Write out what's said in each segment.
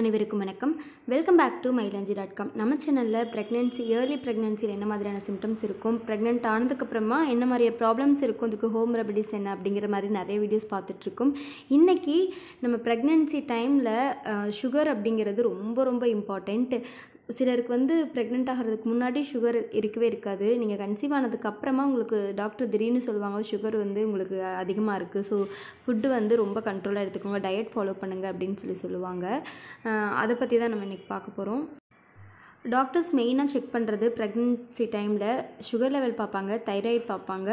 அனைவருக்கும் வணக்கம் welcome back to Mylanchi dot com நம்ம சேனலில் ப்ரெக்னென்சி ஏர்லி ப்ரெக்னென்சியில் என்ன மாதிரியான சிம்டம்ஸ் இருக்கும் ப்ரெக்னென்ட் ஆனதுக்கப்புறமா என்ன மாதிரியான ப்ராப்ளம்ஸ் இருக்கும் அதுக்கு ஹோம் ரெமடிஸ் என்ன அப்படிங்கிற மாதிரி நிறைய வீடியோஸ் பார்த்துட்ருக்கோம் இன்றைக்கி நம்ம ப்ரெக்னென்சி டைமில் சுகர் அப்படிங்கிறது ரொம்ப ரொம்ப இம்பார்ட்டண்ட் சிலருக்கு வந்து ப்ரெக்னென்ட் ஆகிறதுக்கு முன்னாடி சுகர் இருக்கவே இருக்காது நீங்கள் கன்சீவ் ஆனதுக்கப்புறமா உங்களுக்கு டாக்டர் திடீர்னு சொல்லுவாங்க சுகர் வந்து உங்களுக்கு அதிகமாக இருக்குது ஸோ ஃபுட்டு வந்து ரொம்ப கண்ட்ரோலாக எடுத்துக்கோங்க டயட் ஃபாலோ பண்ணுங்கள் அப்படின்னு சொல்லி சொல்லுவாங்க அதை பற்றி தான் நம்ம இன்றைக்கி பார்க்க போகிறோம் டாக்டர்ஸ் மெயினாக செக் பண்ணுறது ப்ரெக்னென்சி டைமில் சுகர் லெவல் பார்ப்பாங்க தைராய்டு பார்ப்பாங்க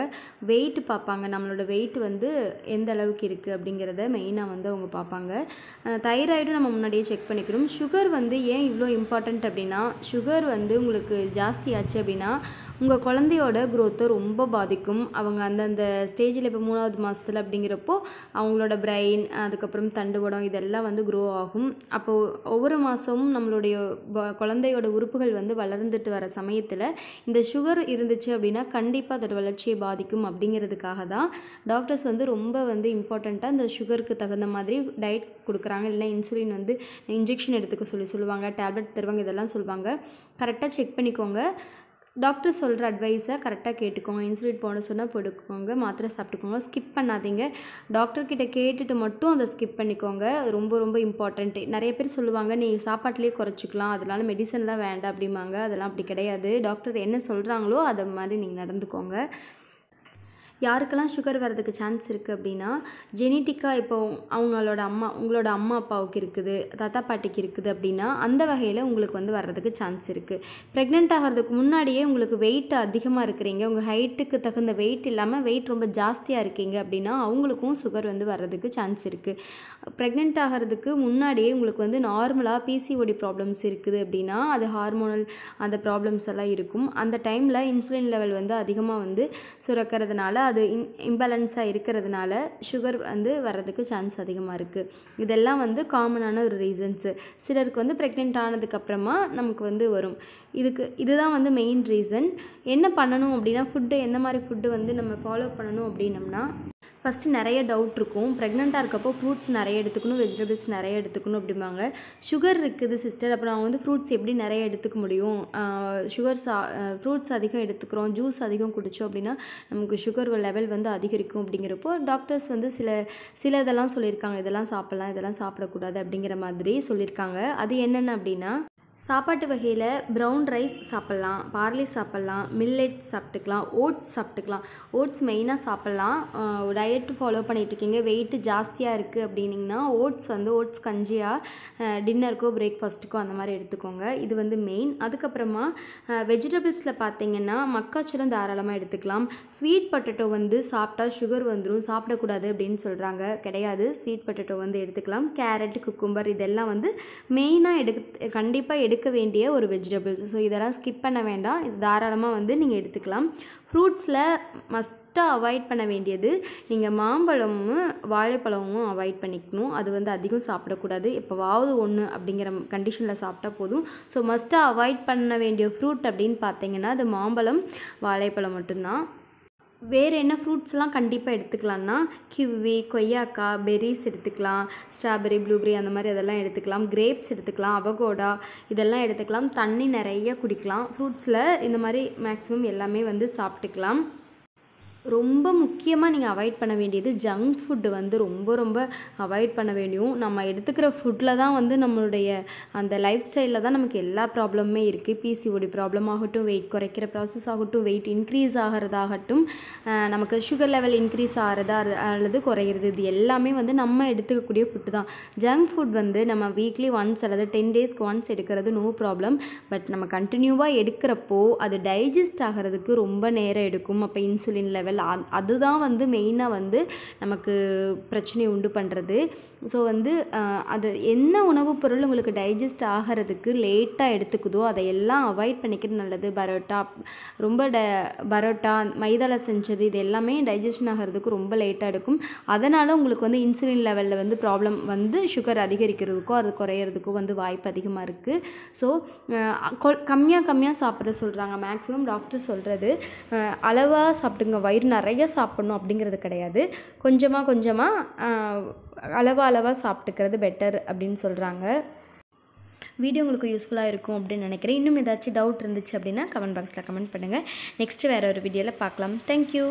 வெயிட் பார்ப்பாங்க நம்மளோட வெயிட் வந்து எந்த அளவுக்கு இருக்குது அப்படிங்கிறத மெயினாக வந்து அவங்க பார்ப்பாங்க தைராய்டும் நம்ம முன்னாடியே செக் பண்ணிக்கிறோம் சுகர் வந்து ஏன் இவ்வளோ இம்பார்ட்டண்ட் அப்படின்னா சுகர் வந்து உங்களுக்கு ஜாஸ்தி ஆச்சு அப்படின்னா உங்கள் குழந்தையோட க்ரோத்தை ரொம்ப பாதிக்கும் அவங்க அந்தந்த ஸ்டேஜில் இப்போ மூணாவது மாதத்தில் அப்படிங்கிறப்போ அவங்களோட பிரெயின் அதுக்கப்புறம் தண்டுவடம் இதெல்லாம் வந்து க்ரோ ஆகும் அப்போது ஒவ்வொரு மாதமும் நம்மளுடைய குழந்தையோட உறுப்புகள் வந்து வளர்ந்துட்டு வர சமயத்தில் இந்த சுகர் இருந்துச்சு அப்படின்னா கண்டிப்பாக அதோட வளர்ச்சியை பாதிக்கும் அப்படிங்கிறதுக்காக தான் டாக்டர்ஸ் வந்து ரொம்ப வந்து இம்பார்ட்டண்ட்டாக இந்த சுகருக்கு தகுந்த மாதிரி டயட் கொடுக்குறாங்க இல்லைனா இன்சுலின் வந்து இன்ஜெக்ஷன் எடுத்துக்க சொல்லி சொல்லுவாங்க டேப்லெட் தருவாங்க இதெல்லாம் சொல்லுவாங்க கரெக்டாக செக் பண்ணிக்கோங்க டாக்டர் சொல்கிற அட்வைஸை கரெக்டாக கேட்டுக்கோங்க இன்சுலின் போட சொன்னால் போட்டுக்கோங்க மாத்திரை சாப்பிட்டுக்கோங்க ஸ்கிப் பண்ணாதீங்க டாக்டர்கிட்ட கேட்டுட்டு மட்டும் அதை ஸ்கிப் பண்ணிக்கோங்க ரொம்ப ரொம்ப இம்பார்ட்டண்ட்டு நிறைய பேர் சொல்லுவாங்க நீ சாப்பாட்டிலே குறைச்சிக்கலாம் அதனால மெடிசன்லாம் வேண்டாம் அப்படிம்பாங்க அதெல்லாம் அப்படி கிடையாது டாக்டர் என்ன சொல்கிறாங்களோ அதை மாதிரி நீங்கள் நடந்துக்கோங்க யாருக்கெல்லாம் சுகர் வர்றதுக்கு சான்ஸ் இருக்குது அப்படின்னா ஜெனிட்டிக்காக இப்போ அவங்களோட அம்மா உங்களோட அம்மா அப்பாவுக்கு இருக்குது தாத்தா பாட்டிக்கு இருக்குது அப்படின்னா அந்த வகையில் உங்களுக்கு வந்து வர்றதுக்கு சான்ஸ் இருக்குது ப்ரெக்னென்ட் ஆகிறதுக்கு முன்னாடியே உங்களுக்கு வெயிட் அதிகமாக இருக்கிறீங்க உங்கள் ஹைட்டுக்கு தகுந்த வெயிட் இல்லாமல் வெயிட் ரொம்ப ஜாஸ்தியாக இருக்கீங்க அப்படின்னா அவங்களுக்கும் சுகர் வந்து வர்றதுக்கு சான்ஸ் இருக்குது ப்ரெக்னென்ட் ஆகிறதுக்கு முன்னாடியே உங்களுக்கு வந்து நார்மலாக பிசிஓடி ப்ராப்ளம்ஸ் இருக்குது அப்படின்னா அது ஹார்மோனல் அந்த ப்ராப்ளம்ஸ் எல்லாம் இருக்கும் அந்த டைமில் இன்சுலின் லெவல் வந்து அதிகமாக வந்து சுரக்கிறதுனால அது இன் இம்பேலன்ஸாக இருக்கிறதுனால சுகர் வந்து வர்றதுக்கு சான்ஸ் அதிகமாக இருக்குது இதெல்லாம் வந்து காமனான ஒரு ரீசன்ஸு சிலருக்கு வந்து ப்ரெக்னென்ட் ஆனதுக்கப்புறமா நமக்கு வந்து வரும் இதுக்கு இதுதான் வந்து மெயின் ரீசன் என்ன பண்ணணும் அப்படின்னா ஃபுட்டு எந்த மாதிரி ஃபுட்டு வந்து நம்ம ஃபாலோ பண்ணணும் அப்படின்னம்னா ஃபஸ்ட்டு நிறைய டவுட் இருக்கும் ப்ரெக்னெண்ட்டாக இருக்கப்போ ஃப்ரூட்ஸ் நிறைய எடுத்துக்கணும் வெஜிடபிள்ஸ் நிறைய எடுத்துக்கணும் அப்படிம்பாங்க சுகர் இருக்குது சிஸ்டர் அப்போ நாங்கள் வந்து ஃப்ரூட்ஸ் எப்படி நிறைய எடுத்துக்க முடியும் சுகர் சா ஃப்ரூட்ஸ் அதிகம் எடுத்துக்கிறோம் ஜூஸ் அதிகம் குடித்தோம் அப்படின்னா நமக்கு சுகர் லெவல் வந்து அதிகரிக்கும் அப்படிங்கிறப்போ டாக்டர்ஸ் வந்து சில சில இதெல்லாம் சொல்லியிருக்காங்க இதெல்லாம் சாப்பிட்லாம் இதெல்லாம் சாப்பிடக்கூடாது அப்படிங்கிற மாதிரி சொல்லியிருக்காங்க அது என்னென்ன அப்படின்னா சாப்பாட்டு வகையில் ப்ரௌன் ரைஸ் சாப்பிட்லாம் பார்லி சாப்பிட்லாம் மில்லெட் சாப்பிட்டுக்கலாம் ஓட்ஸ் சாப்பிட்டுக்கலாம் ஓட்ஸ் மெயினாக சாப்பிட்லாம் டயட்டு ஃபாலோ இருக்கீங்க வெயிட்டு ஜாஸ்தியாக இருக்குது அப்படின்னிங்கன்னா ஓட்ஸ் வந்து ஓட்ஸ் கஞ்சியாக டின்னருக்கோ பிரேக்ஃபாஸ்ட்டுக்கோ அந்த மாதிரி எடுத்துக்கோங்க இது வந்து மெயின் அதுக்கப்புறமா வெஜிடபிள்ஸில் பார்த்தீங்கன்னா மக்காச்சோளம் தாராளமாக எடுத்துக்கலாம் ஸ்வீட் பொட்டேட்டோ வந்து சாப்பிட்டா சுகர் வந்துடும் சாப்பிடக்கூடாது அப்படின்னு சொல்கிறாங்க கிடையாது ஸ்வீட் பொட்டேட்டோ வந்து எடுத்துக்கலாம் கேரட் குக்கும்பர் இதெல்லாம் வந்து மெயினாக எடுக்க கண்டிப்பாக எடுக்க வேண்டிய ஒரு வெஜிடபிள்ஸ் ஸோ இதெல்லாம் ஸ்கிப் பண்ண வேண்டாம் இது தாராளமாக வந்து நீங்கள் எடுத்துக்கலாம் ஃப்ரூட்ஸில் மஸ்ட்டாக அவாய்ட் பண்ண வேண்டியது நீங்கள் மாம்பழமும் வாழைப்பழமும் அவாய்ட் பண்ணிக்கணும் அது வந்து அதிகம் சாப்பிடக்கூடாது எப்போவாவது ஒன்று அப்படிங்கிற கண்டிஷனில் சாப்பிட்டா போதும் ஸோ மஸ்ட்டாக அவாய்ட் பண்ண வேண்டிய ஃப்ரூட் அப்படின்னு பார்த்தீங்கன்னா அது மாம்பழம் வாழைப்பழம் மட்டும்தான் வேறு என்ன ஃப்ரூட்ஸ்லாம் கண்டிப்பாக எடுத்துக்கலான்னா கிவி கொய்யாக்காய் பெரிஸ் எடுத்துக்கலாம் ஸ்ட்ராபெரி ப்ளூபெரி அந்த மாதிரி அதெல்லாம் எடுத்துக்கலாம் கிரேப்ஸ் எடுத்துக்கலாம் அவகோடா இதெல்லாம் எடுத்துக்கலாம் தண்ணி நிறைய குடிக்கலாம் ஃப்ரூட்ஸில் இந்த மாதிரி மேக்ஸிமம் எல்லாமே வந்து சாப்பிட்டுக்கலாம் ரொம்ப முக்கியமாக நீங்கள் அவாய்ட் பண்ண வேண்டியது ஜங்க் ஃபுட்டு வந்து ரொம்ப ரொம்ப அவாய்ட் பண்ண வேண்டியும் நம்ம எடுத்துக்கிற ஃபுட்டில் தான் வந்து நம்மளுடைய அந்த லைஃப் ஸ்டைலில் தான் நமக்கு எல்லா ப்ராப்ளமுமே இருக்குது பிசிஓடி ப்ராப்ளம் ஆகட்டும் வெயிட் குறைக்கிற ப்ராசஸ் ஆகட்டும் வெயிட் இன்க்ரீஸ் ஆகிறதாகட்டும் நமக்கு சுகர் லெவல் இன்க்ரீஸ் ஆகிறதா அல்லது குறையிறது இது எல்லாமே வந்து நம்ம எடுத்துக்கக்கூடிய ஃபுட்டு தான் ஜங்க் ஃபுட் வந்து நம்ம வீக்லி ஒன்ஸ் அல்லது டென் டேஸ்க்கு ஒன்ஸ் எடுக்கிறது நோ ப்ராப்ளம் பட் நம்ம கண்டினியூவாக எடுக்கிறப்போ அது டைஜஸ்ட் ஆகிறதுக்கு ரொம்ப நேரம் எடுக்கும் அப்போ இன்சுலின் லெவல் லெவல் அதுதான் வந்து மெயினாக வந்து நமக்கு பிரச்சனையை உண்டு பண்ணுறது ஸோ வந்து அது என்ன உணவுப் பொருள் உங்களுக்கு டைஜஸ்ட் ஆகிறதுக்கு லேட்டாக எடுத்துக்குதோ அதை எல்லாம் அவாய்ட் பண்ணிக்கிறது நல்லது பரோட்டா ரொம்ப ட பரோட்டா மைதாவில் செஞ்சது இது எல்லாமே டைஜஷன் ஆகிறதுக்கு ரொம்ப லேட்டாக எடுக்கும் அதனால் உங்களுக்கு வந்து இன்சுலின் லெவலில் வந்து ப்ராப்ளம் வந்து சுகர் அதிகரிக்கிறதுக்கோ அது குறையிறதுக்கோ வந்து வாய்ப்பு அதிகமாக இருக்குது ஸோ கம்மியாக கம்மியாக சாப்பிட சொல்கிறாங்க மேக்ஸிமம் டாக்டர் சொல்கிறது அளவாக சாப்பிடுங்க வயிறு வயிறு நிறைய சாப்பிடணும் அப்படிங்கிறது கிடையாது கொஞ்சமாக கொஞ்சமாக அளவாக அளவாக சாப்பிட்டுக்கிறது பெட்டர் அப்படின்னு சொல்கிறாங்க வீடியோ உங்களுக்கு யூஸ்ஃபுல்லாக இருக்கும் அப்படின்னு நினைக்கிறேன் இன்னும் ஏதாச்சும் டவுட் இருந்துச்சு அப்படின்னா கமெண்ட் பாக்ஸில் கமெண்ட் பண்ணுங்கள் நெக்ஸ்ட்டு வேறு ஒரு வீடியோவில் பார்க்கலாம் தேங்க்யூ